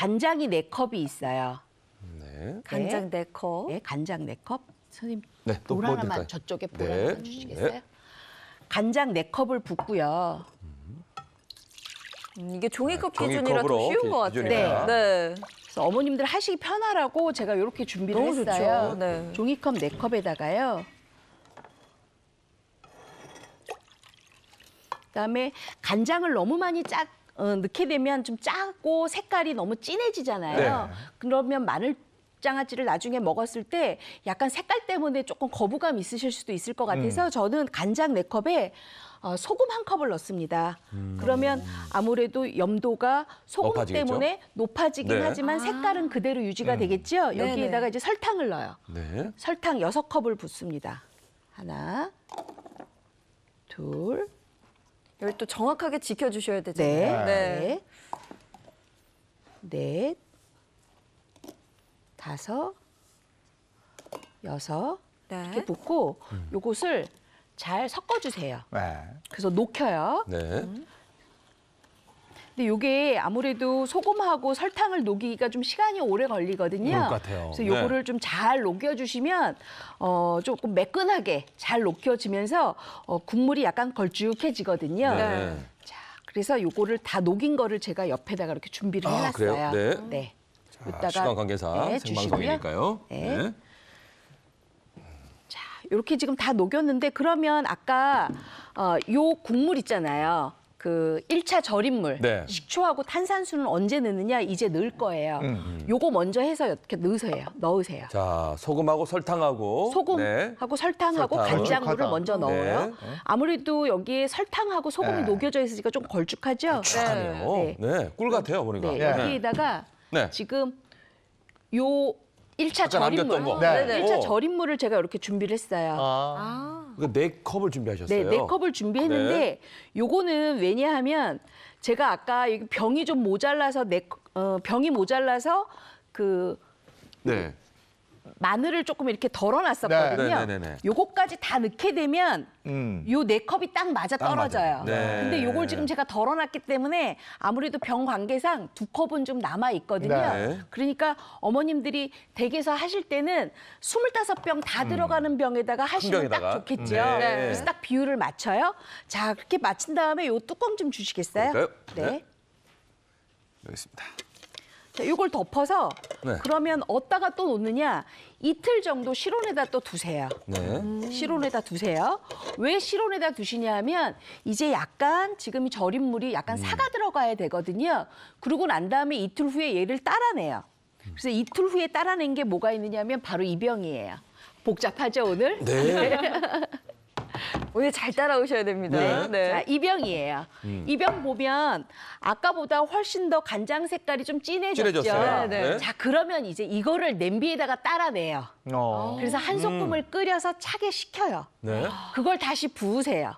간장이 네 컵이 있어요. 네. 간장 네 컵. 네, 간장 네 컵. 선생님 네, 또볼뭐 하나만 드까요 저쪽에 볼 네. 하나 주시겠어요? 네. 간장 네 컵을 붓고요. 음, 이게 종이컵 네, 기준이라 더 쉬운 기- 것 같아요. 기준이라. 네. 네. 그래서 어머님들 하시기 편하라고 제가 이렇게 준비를 너무 좋 했어요. 네. 종이컵 네 컵에다가요. 그다음에 간장을 너무 많이 짜, 어, 넣게 되면 좀 짜고 색깔이 너무 진해지잖아요. 네. 그러면 마늘 장아찌를 나중에 먹었을 때 약간 색깔 때문에 조금 거부감 있으실 수도 있을 것 같아서 음. 저는 간장 4컵에 어, 소금 한 컵을 넣습니다. 음. 그러면 아무래도 염도가 소금 높아지겠죠? 때문에 높아지긴 네. 하지만 아. 색깔은 그대로 유지가 음. 되겠죠. 네, 여기에다가 네. 이제 설탕을 넣어요. 네. 설탕 6컵을 붓습니다. 하나, 둘, 여기 또 정확하게 지켜주셔야 되잖아요. 네. 네. 네. 넷, 다섯, 여섯 네. 이렇게 붙고 음. 요것을 잘 섞어주세요. 네. 그래서 녹혀요. 네. 음. 근데 요게 아무래도 소금하고 설탕을 녹이기가 좀 시간이 오래 걸리거든요. 그럴 것 같아요. 그래서 네. 요거를 네. 좀잘 녹여주시면 어, 조금 매끈하게 잘 녹여지면서 어, 국물이 약간 걸쭉해지거든요. 네. 자, 그래서 요거를 다 녹인 거를 제가 옆에다가 이렇게 준비를 아, 해놨어요. 그래요? 네. 네. 자, 이따가 시간 관계상 네, 생방송이니까요. 네. 네. 자, 이렇게 지금 다 녹였는데 그러면 아까 어, 요 국물 있잖아요. 그 1차 절임물, 네. 식초하고 탄산수는 언제 넣느냐 이제 넣을 거예요. 음. 음. 요거 먼저 해서 이렇게 넣으세요. 넣으세요. 자, 소금하고 설탕하고 소금하고 네. 설탕하고 설탕 간장물을 먼저 넣어요. 네. 아무래도 여기에 설탕하고 소금이 네. 녹여져 있으니까 좀 걸쭉하죠? 하네요. 네. 네. 꿀 네. 같아요, 보니까. 네, 네. 여기에다가 네. 지금 요 1차 절임물, 남 네. 1차 절임물을 제가 이렇게 준비를 했어요. 아. 아. 그러니까 네 컵을 준비하셨어요? 네, 네 컵을 준비했는데 네. 요거는 왜냐하면 제가 아까 여기 병이 좀 모자라서 네, 어, 병이 모자라서 그 네. 마늘을 조금 이렇게 덜어놨었거든요. 네. 요거까지 다 넣게 되면 음. 요네 컵이 딱 맞아 떨어져요. 맞 네. 근데 요걸 지금 제가 덜어놨기 때문에 아무래도 병 관계상 두 컵은 좀 남아 있거든요. 네. 그러니까 어머님들이 댁에서 하실 때는 스물다섯 병다 음. 들어가는 병에다가 하시면 딱 좋겠죠. 네. 네. 그래서 딱 비율을 맞춰요. 자, 그렇게 맞춘 다음에 요 뚜껑 좀 주시겠어요? 그럴까요? 네. 네. 여기 있습니다. 자, 이걸 덮어서 네. 그러면 어디다가 또 놓느냐? 이틀 정도 실온에다 또 두세요. 네. 음. 실온에다 두세요. 왜 실온에다 두시냐 하면 이제 약간 지금 절인 물이 약간 음. 사가 들어가야 되거든요. 그러고 난 다음에 이틀 후에 얘를 따라내요. 음. 그래서 이틀 후에 따라낸 게 뭐가 있느냐면 바로 이 병이에요. 복잡하죠 오늘? 네. 오늘 잘 따라오셔야 됩니다. 네. 네. 자, 이병이에요. 음. 이병 보면 아까보다 훨씬 더 간장 색깔이 좀 진해졌죠. 네, 네, 네. 자, 그러면 이제 이거를 냄비에다가 따라내요. 어. 그래서 한 음. 소금을 끓여서 차게 식혀요. 네. 그걸 다시 부으세요.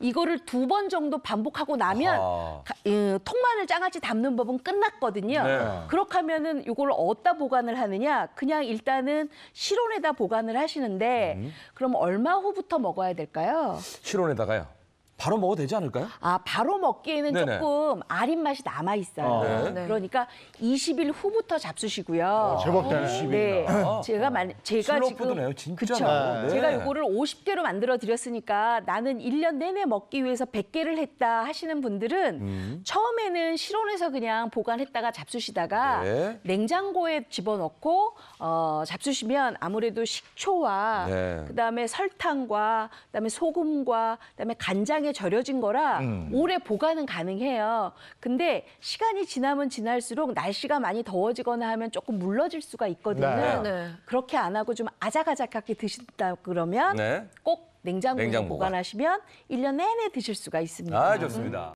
이거를 두 번 정도 반복하고 나면 아. 가, 예, 통마늘 장아찌 담는 법은 끝났거든요. 네. 그렇게 하면은 이걸 어디다 보관을 하느냐? 그냥 일단은 실온에다 보관을 하시는데 음. 그럼 얼마 후부터 먹어야 될까요? 실온에다가요. 바로 먹어도 되지 않을까요? 아, 바로 먹기에는 네네. 조금 아린 맛이 남아 있어요. 아, 어. 네. 네. 그러니까 20일 후부터 잡수시고요. 아, 제법 되네. 20일 네. 제가 만 제가 지금 진짜. 그쵸? 네. 제가 이거를 50개로 만들어 드렸으니까 나는 1년 내내 먹기 위해서 100개를 했다 하시는 분들은 음. 처음에는 실온에서 그냥 보관했다가 잡수시다가 네. 냉장고에 집어넣고 어, 잡수시면 아무래도 식초와 네. 그다음에 설탕과 그다음에 소금과 그다음에 간장 땅에 절여진 거라 음. 오래 보관은 가능해요. 근데 시간이 지나면 지날수록 날씨가 많이 더워지거나 하면 조금 물러질 수가 있거든요. 네. 네. 그렇게 안 하고 좀 아작아작하게 드신다 그러면 네. 꼭 냉장고에 냉장고 보관하시면 1년 내내 드실 수가 있습니다. 아, 좋습니다.